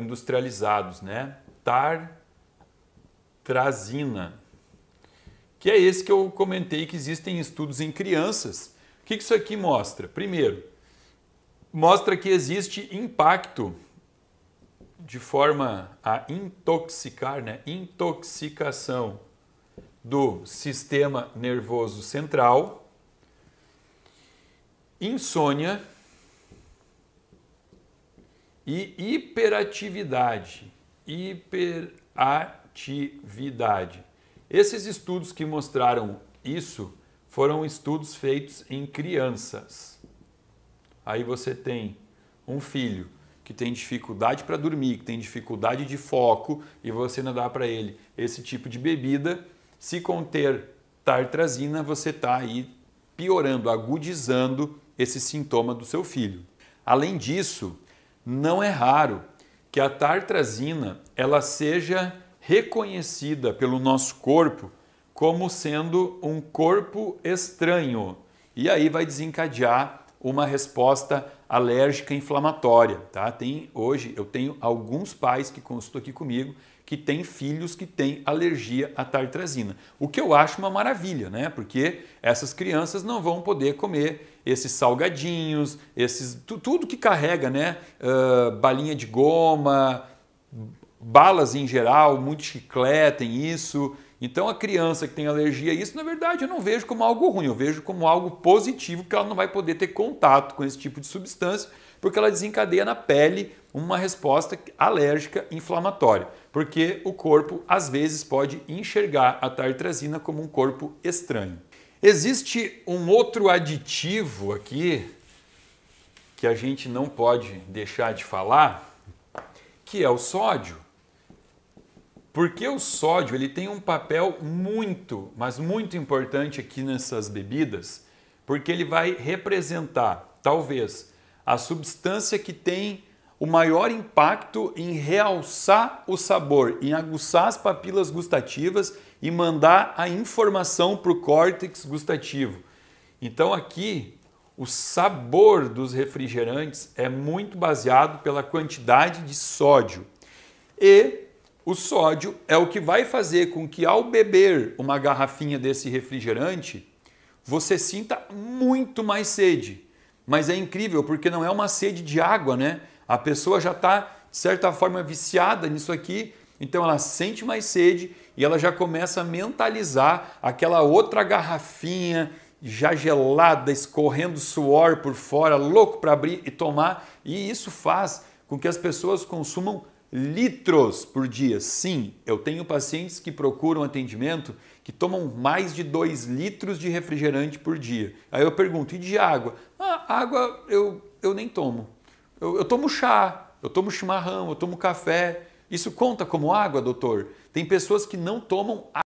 industrializados, né? Tartrazina, que é esse que eu comentei que existem estudos em crianças. O que isso aqui mostra? Primeiro, mostra que existe impacto de forma a intoxicar, né? Intoxicação do sistema nervoso central, insônia e hiperatividade. Hiperatividade. Esses estudos que mostraram isso foram estudos feitos em crianças. Aí você tem um filho que tem dificuldade para dormir, que tem dificuldade de foco e você não dá para ele esse tipo de bebida, se conter tartrazina, você está aí piorando, agudizando esse sintoma do seu filho. Além disso, não é raro que a tartrazina ela seja reconhecida pelo nosso corpo como sendo um corpo estranho e aí vai desencadear uma resposta alérgica inflamatória, tá? Tem hoje eu tenho alguns pais que consultam aqui comigo que têm filhos que têm alergia à tartrazina, o que eu acho uma maravilha, né? Porque essas crianças não vão poder comer esses salgadinhos, esses tudo que carrega, né? Uh, balinha de goma, balas em geral, muito chiclete tem isso. Então a criança que tem alergia a isso, na verdade, eu não vejo como algo ruim, eu vejo como algo positivo, porque ela não vai poder ter contato com esse tipo de substância, porque ela desencadeia na pele uma resposta alérgica inflamatória, porque o corpo às vezes pode enxergar a tartrazina como um corpo estranho. Existe um outro aditivo aqui que a gente não pode deixar de falar, que é o sódio. Porque o sódio ele tem um papel muito, mas muito importante aqui nessas bebidas, porque ele vai representar, talvez, a substância que tem o maior impacto em realçar o sabor, em aguçar as papilas gustativas e mandar a informação para o córtex gustativo. Então aqui o sabor dos refrigerantes é muito baseado pela quantidade de sódio. E o sódio é o que vai fazer com que ao beber uma garrafinha desse refrigerante, você sinta muito mais sede. Mas é incrível porque não é uma sede de água, né? A pessoa já está, de certa forma, viciada nisso aqui, então ela sente mais sede e ela já começa a mentalizar aquela outra garrafinha já gelada, escorrendo suor por fora, louco para abrir e tomar. E isso faz com que as pessoas consumam litros por dia. Sim, eu tenho pacientes que procuram atendimento que tomam mais de 2 litros de refrigerante por dia. Aí eu pergunto, e de água? Ah, água eu, eu nem tomo. Eu, eu tomo chá, eu tomo chimarrão, eu tomo café. Isso conta como água, doutor? Tem pessoas que não tomam água.